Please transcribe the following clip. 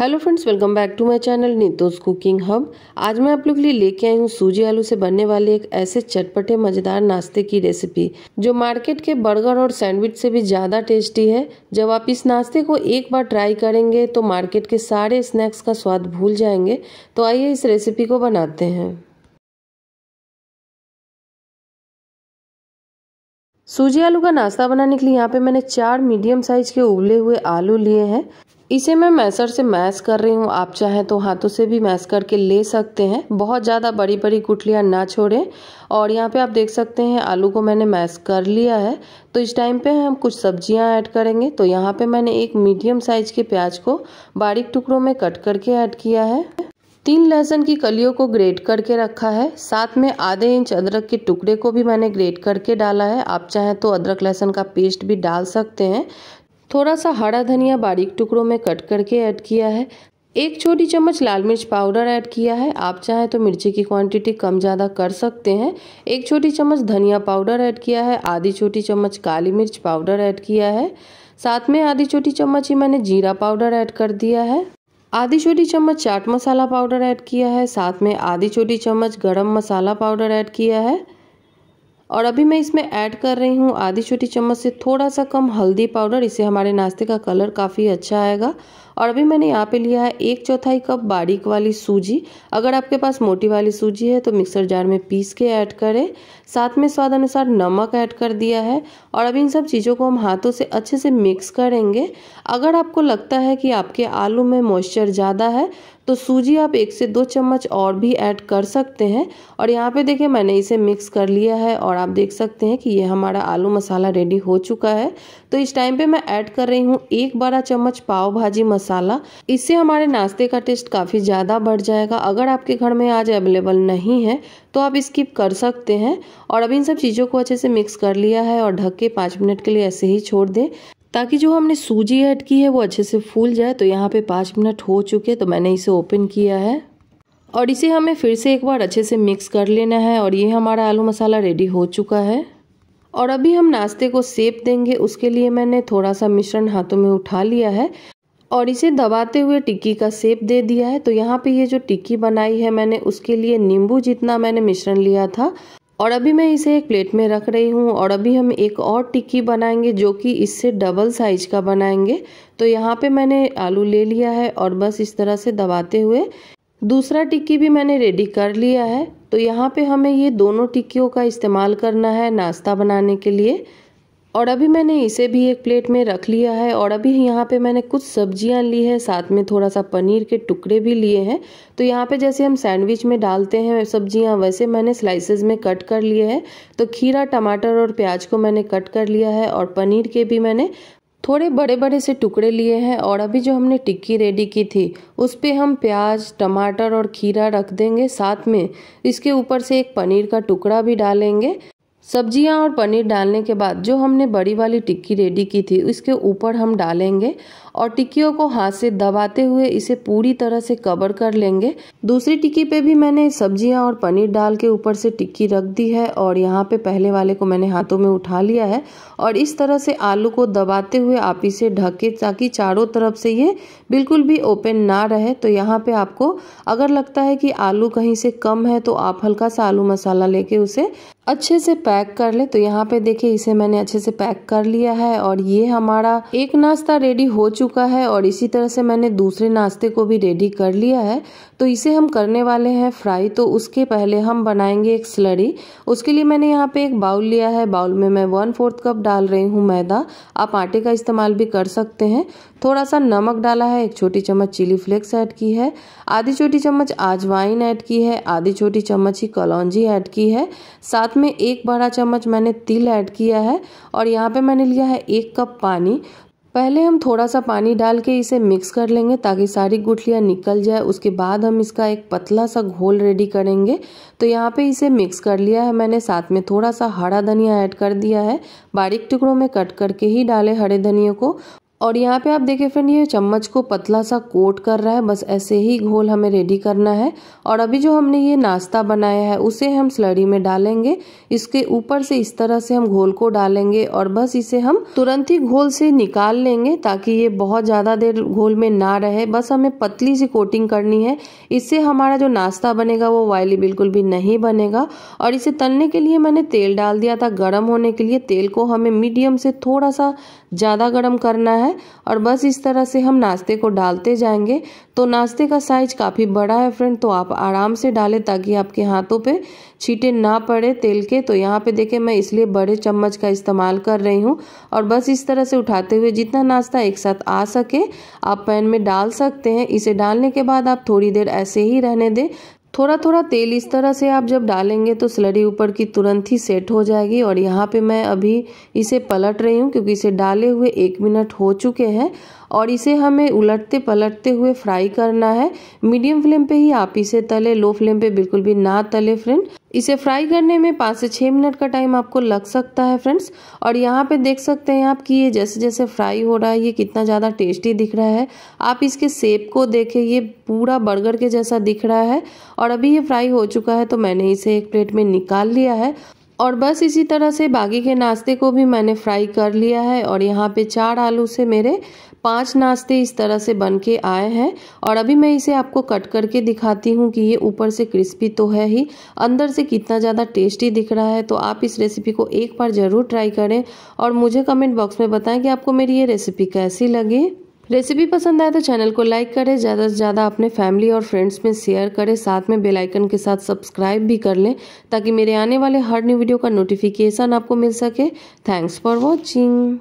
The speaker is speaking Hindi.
hello friends welcome back to my channel Neetu's cooking hub आज मैं आप लोग के लिए लेके आई हूँ सूजी आलू से बनने वाले एक ऐसे चटपटे मज़ेदार नाश्ते की रेसिपी जो मार्केट के बर्गर और सैंडविच से भी ज़्यादा टेस्टी है जब आप इस नाश्ते को एक बार ट्राई करेंगे तो मार्केट के सारे स्नैक्स का स्वाद भूल जाएंगे तो आइए इस रेसिपी को बनाते हैं सूजी आलू का नाश्ता बनाने के लिए यहाँ पे मैंने चार मीडियम साइज के उबले हुए आलू लिए हैं इसे मैं मैसर से मैस कर रही हूँ आप चाहें तो हाथों से भी मैस करके ले सकते हैं बहुत ज़्यादा बड़ी बड़ी गुटलियाँ ना छोड़ें और यहाँ पे आप देख सकते हैं आलू को मैंने मैस कर लिया है तो इस टाइम पे हम कुछ सब्जियाँ ऐड करेंगे तो यहाँ पे मैंने एक मीडियम साइज के प्याज को बारीक टुकड़ों में कट करके ऐड किया है तीन लहसुन की कलियों को ग्रेट करके रखा है साथ में आधे इंच अदरक के टुकड़े को भी मैंने ग्रेट करके डाला है आप चाहें तो अदरक लहसुन का पेस्ट भी डाल सकते हैं थोड़ा सा हरा धनिया बारीक टुकड़ों में कट करके ऐड किया है एक छोटी चम्मच लाल मिर्च पाउडर ऐड किया है आप चाहें तो मिर्ची की क्वांटिटी कम ज़्यादा कर सकते हैं एक छोटी चम्मच धनिया पाउडर ऐड किया है आधी छोटी चम्मच काली मिर्च पाउडर ऐड किया है साथ में आधी छोटी चम्मच ही मैंने जीरा पाउडर ऐड कर दिया है आधी छोटी चम्मच चाट मसाला पाउडर ऐड किया है साथ में आधी छोटी चम्मच गरम मसाला पाउडर ऐड किया है और अभी मैं इसमें ऐड कर रही हूँ आधी छोटी चम्मच से थोड़ा सा कम हल्दी पाउडर इससे हमारे नाश्ते का कलर काफ़ी अच्छा आएगा और अभी मैंने यहाँ पे लिया है एक चौथाई कप बारीक वाली सूजी अगर आपके पास मोटी वाली सूजी है तो मिक्सर जार में पीस के ऐड करें साथ में स्वाद अनुसार नमक ऐड कर दिया है और अभी इन सब चीज़ों को हम हाथों से अच्छे से मिक्स करेंगे अगर आपको लगता है कि आपके आलू में मॉइस्चर ज़्यादा है तो सूजी आप एक से दो चम्मच और भी ऐड कर सकते हैं और यहाँ पे देखिए मैंने इसे मिक्स कर लिया है और आप देख सकते हैं कि ये हमारा आलू मसाला रेडी हो चुका है तो इस टाइम पे मैं ऐड कर रही हूँ एक बड़ा चम्मच पाव भाजी मसाला मसाला इससे हमारे नाश्ते का टेस्ट काफ़ी ज़्यादा बढ़ जाएगा अगर आपके घर में आज अवेलेबल नहीं है तो आप स्किप कर सकते हैं और अब इन सब चीज़ों को अच्छे से मिक्स कर लिया है और ढक के पाँच मिनट के लिए ऐसे ही छोड़ दें ताकि जो हमने सूजी ऐड की है वो अच्छे से फूल जाए तो यहाँ पे पाँच मिनट हो चुके तो मैंने इसे ओपन किया है और इसे हमें फिर से एक बार अच्छे से मिक्स कर लेना है और ये हमारा आलू मसाला रेडी हो चुका है और अभी हम नाश्ते को सेप देंगे उसके लिए मैंने थोड़ा सा मिश्रण हाथों में उठा लिया है और इसे दबाते हुए टिक्की का सेप दे दिया है तो यहाँ पे ये जो टिक्की बनाई है मैंने उसके लिए नींबू जितना मैंने मिश्रण लिया था और अभी मैं इसे एक प्लेट में रख रही हूँ और अभी हम एक और टिक्की बनाएंगे जो कि इससे डबल साइज का बनाएंगे तो यहाँ पे मैंने आलू ले लिया है और बस इस तरह से दबाते हुए दूसरा टिक्की भी मैंने रेडी कर लिया है तो यहाँ पे हमें ये दोनों टिक्कियों का इस्तेमाल करना है नाश्ता बनाने के लिए और अभी मैंने इसे भी एक प्लेट में रख लिया है और अभी यहाँ पे मैंने कुछ सब्जियाँ ली है साथ में थोड़ा सा पनीर के टुकड़े भी लिए हैं तो यहाँ पे जैसे हम सैंडविच में डालते हैं सब्जियाँ वैसे मैंने स्लाइसेस में कट कर लिए हैं तो खीरा टमाटर और प्याज को मैंने कट कर लिया है और पनीर के भी मैंने थोड़े बड़े बड़े से टुकड़े लिए हैं और अभी जो हमने टिक्की रेडी की थी उस पर हम प्याज टमाटर और खीरा रख देंगे साथ में इसके ऊपर से एक पनीर का टुकड़ा भी डालेंगे सब्जियां और पनीर डालने के बाद जो हमने बड़ी वाली टिक्की रेडी की थी उसके ऊपर हम डालेंगे और टिक्कियों को हाथ से दबाते हुए इसे पूरी तरह से कवर कर लेंगे दूसरी टिक्की पे भी मैंने सब्जियां और पनीर डाल के ऊपर से टिक्की रख दी है और यहाँ पे पहले वाले को मैंने हाथों में उठा लिया है और इस तरह से आलू को दबाते हुए आप इसे ढके ताकि चारों तरफ से ये बिल्कुल भी ओपन ना रहे तो यहाँ पे आपको अगर लगता है कि आलू कहीं से कम है तो आप हल्का सा आलू मसाला लेके उसे अच्छे से पैक कर ले तो यहाँ पे देखिए इसे मैंने अच्छे से पैक कर लिया है और ये हमारा एक नाश्ता रेडी हो चुका है और इसी तरह से मैंने दूसरे नाश्ते को भी रेडी कर लिया है तो इसे हम करने वाले हैं फ्राई तो उसके पहले हम बनाएंगे एक स्लरी उसके लिए मैंने यहाँ पे एक बाउल लिया है बाउल में मैं वन फोर्थ कप डाल रही हूँ मैदा आप आटे का इस्तेमाल भी कर सकते हैं थोड़ा सा नमक डाला है एक छोटी चम्मच चिली फ्लेक्स ऐड की है आधी छोटी चम्मच आजवाइन ऐड की है आधी छोटी चम्मच ही कलौजी ऐड की है साथ में एक बड़ा चम्मच मैंने तिल ऐड किया है और यहाँ पे मैंने लिया है एक कप पानी पहले हम थोड़ा सा पानी डाल के इसे मिक्स कर लेंगे ताकि सारी गुठलियाँ निकल जाए उसके बाद हम इसका एक पतला सा घोल रेडी करेंगे तो यहाँ पे इसे मिक्स कर लिया है मैंने साथ में थोड़ा सा हरा धनिया ऐड कर दिया है बारीक टुकड़ों में कट करके ही डाले हरे धनिया को और यहाँ पे आप देखिए फ्रेंड ये चम्मच को पतला सा कोट कर रहा है बस ऐसे ही घोल हमें रेडी करना है और अभी जो हमने ये नाश्ता बनाया है उसे हम स्लरी में डालेंगे इसके ऊपर से इस तरह से हम घोल को डालेंगे और बस इसे हम तुरंत ही घोल से निकाल लेंगे ताकि ये बहुत ज़्यादा देर घोल में ना रहे बस हमें पतली सी कोटिंग करनी है इससे हमारा जो नाश्ता बनेगा वो वायली बिल्कुल भी नहीं बनेगा और इसे तलने के लिए मैंने तेल डाल दिया था गर्म होने के लिए तेल को हमें मीडियम से थोड़ा सा ज़्यादा गर्म करना है है और बस इस तरह से हम नाश्ते को डालते जाएंगे तो नाश्ते का साइज काफ़ी बड़ा है फ्रेंड तो आप आराम से डालें ताकि आपके हाथों पे छीटे ना पड़े तेल के तो यहाँ पे देखें मैं इसलिए बड़े चम्मच का इस्तेमाल कर रही हूँ और बस इस तरह से उठाते हुए जितना नाश्ता एक साथ आ सके आप पैन में डाल सकते हैं इसे डालने के बाद आप थोड़ी देर ऐसे ही रहने दें थोड़ा थोड़ा तेल इस तरह से आप जब डालेंगे तो स्लरी ऊपर की तुरंत ही सेट हो जाएगी और यहाँ पे मैं अभी इसे पलट रही हूँ क्योंकि इसे डाले हुए एक मिनट हो चुके हैं और इसे हमें उलटते पलटते हुए फ्राई करना है मीडियम फ्लेम पे ही आप इसे तले लो फ्लेम पे बिल्कुल भी ना तले फ्रेंड इसे फ्राई करने में पाँच से छः मिनट का टाइम आपको लग सकता है फ्रेंड्स और यहाँ पे देख सकते हैं आप कि ये जैसे जैसे फ्राई हो रहा है ये कितना ज़्यादा टेस्टी दिख रहा है आप इसके सेप को देखें ये पूरा बर्गर के जैसा दिख रहा है और अभी ये फ्राई हो चुका है तो मैंने इसे एक प्लेट में निकाल लिया है और बस इसी तरह से बाकी के नाश्ते को भी मैंने फ्राई कर लिया है और यहाँ पे चार आलू से मेरे पांच नाश्ते इस तरह से बन के आए हैं और अभी मैं इसे आपको कट करके दिखाती हूँ कि ये ऊपर से क्रिस्पी तो है ही अंदर से कितना ज़्यादा टेस्टी दिख रहा है तो आप इस रेसिपी को एक बार ज़रूर ट्राई करें और मुझे कमेंट बॉक्स में बताएं कि आपको मेरी ये रेसिपी कैसी लगी रेसिपी पसंद आए तो चैनल को लाइक करें ज़्यादा से ज़्यादा अपने फैमिली और फ्रेंड्स में शेयर करें साथ में बेल आइकन के साथ सब्सक्राइब भी कर लें ताकि मेरे आने वाले हर न्यू वीडियो का नोटिफिकेशन आपको मिल सके थैंक्स फॉर वॉचिंग